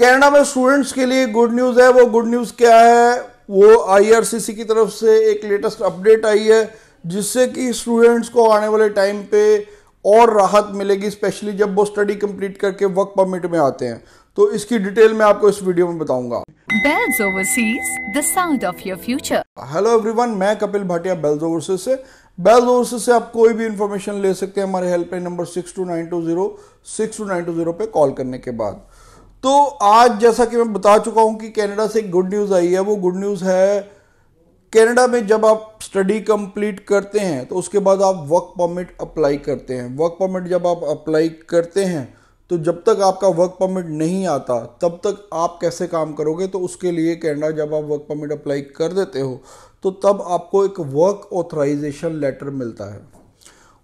Canada में students के लिए गुड न्यूज़ है वो गुड न्यूज़ क्या है वो आईआरसीसी की तरफ से एक लेटेस्ट अपडेट आई है जिससे कि स्टूडेंट्स को आने वाले टाइम पे और राहत मिलेगी स्पेशली जब वो स्टडी कंप्लीट करके वर्क परमिट में आते हैं तो इसकी डिटेल मैं आपको इस वीडियो में बताऊंगा Bells Overseas the sound of your future hello everyone मैं कपिल भाटिया बेल्स ओवरसीज से बेल्स ओवरसीज से आप कोई भी इन्फॉर्मेशन ले सकते हैं हमारे helpline number six two nine two zero six two nine two zero पे कॉल करने के बाद तो आज जैसा कि मैं बता चुका हूं कि कनाडा से गुड न्यूज़ आई है वो गुड न्यूज़ है कनाडा में जब आप स्टडी कंप्लीट करते हैं तो उसके बाद आप वर्क परमिट अप्लाई करते हैं वर्क परमिट जब आप अप्लाई करते हैं तो जब तक आपका वर्क परमिट नहीं आता तब तक आप कैसे काम करोगे तो उसके लिए कैनेडा जब आप वर्क परमिट अप्लाई कर देते हो तो तब आपको एक वर्क ऑथराइजेशन लेटर मिलता है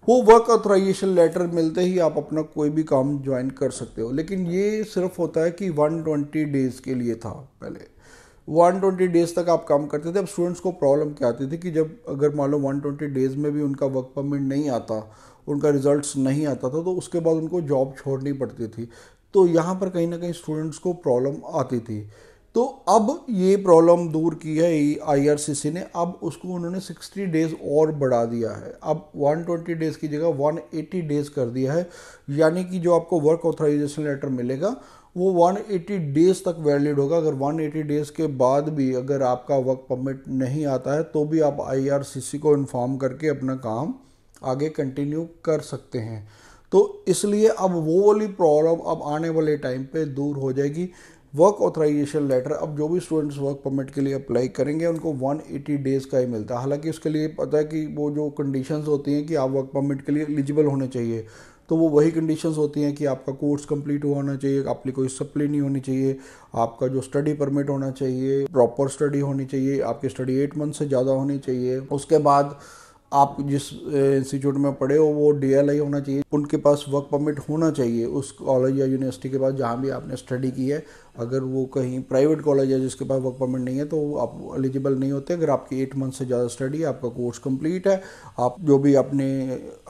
वो वर्क ऑथराइजेशन लेटर मिलते ही आप अपना कोई भी काम ज्वाइन कर सकते हो लेकिन ये सिर्फ होता है कि 120 डेज़ के लिए था पहले 120 डेज़ तक आप काम करते थे अब स्टूडेंट्स को प्रॉब्लम क्या आती थी कि जब अगर मान लो 120 डेज़ में भी उनका वर्क परमिट नहीं आता उनका रिजल्ट्स नहीं आता था तो उसके बाद उनको जॉब छोड़नी पड़ती थी तो यहाँ पर कहीं ना कहीं स्टूडेंट्स को प्रॉब्लम आती थी तो अब ये प्रॉब्लम दूर की है आईआरसीसी ने अब उसको उन्होंने 60 डेज़ और बढ़ा दिया है अब 120 डेज़ की जगह 180 डेज़ कर दिया है यानी कि जो आपको वर्क ऑथराइजेशन लेटर मिलेगा वो 180 डेज़ तक वैलिड होगा अगर 180 डेज़ के बाद भी अगर आपका वर्क परमिट नहीं आता है तो भी आप सी को इन्फॉर्म करके अपना काम आगे कंटिन्यू कर सकते हैं तो इसलिए अब वो वाली प्रॉब्लम अब आने वाले टाइम पे दूर हो जाएगी वर्क ऑथराइजेशन लेटर अब जो भी स्टूडेंट्स वर्क परमिट के लिए अप्लाई करेंगे उनको 180 डेज़ का ही मिलता है हालांकि उसके लिए पता है कि वो जो कंडीशंस होती हैं कि आप वर्क परमिट के लिए एलिजिबल होने चाहिए तो वो वही कंडीशंस होती हैं कि आपका कोर्स कंप्लीट हुआ होना चाहिए आपकी कोई सप्ली नहीं होनी चाहिए आपका जो स्टडी परमिट होना चाहिए प्रॉपर स्टडी होनी चाहिए आपकी स्टडी एट मंथ से ज़्यादा होनी चाहिए उसके बाद आप जिस इंस्टीट्यूट में पढ़े हो वो डी होना चाहिए उनके पास वर्क परमिट होना चाहिए उस कॉलेज या यूनिवर्सिटी के पास जहाँ भी आपने स्टडी की है अगर वो कहीं प्राइवेट कॉलेज है जिसके पास वर्क परमिट नहीं है तो आप एलिजिबल नहीं होते अगर आपकी एट मंथ से ज़्यादा स्टडी है आपका कोर्स कंप्लीट है आप जो भी अपने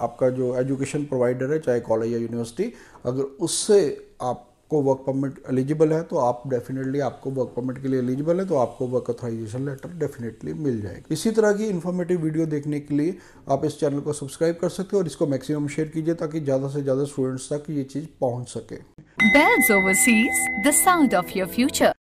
आपका जो एजुकेशन प्रोवाइडर है चाहे कॉलेज या यूनिवर्सिटी अगर उससे आप को वर्क परमिट एलिजिबल है तो आप डेफिनेटली आपको वर्क परमिट के लिए एलिजिबल है तो आपको वर्क अथोराइजेशन लेटर डेफिनेटली मिल जाएगी इसी तरह की इन्फॉर्मेटिव वीडियो देखने के लिए आप इस चैनल को सब्सक्राइब कर सकते हो और इसको मैक्सिमम शेयर कीजिए ताकि ज़्यादा से ज़्यादा स्टूडेंट्स तक ये चीज़ पहुँच सके Bells Overseas the sound of your future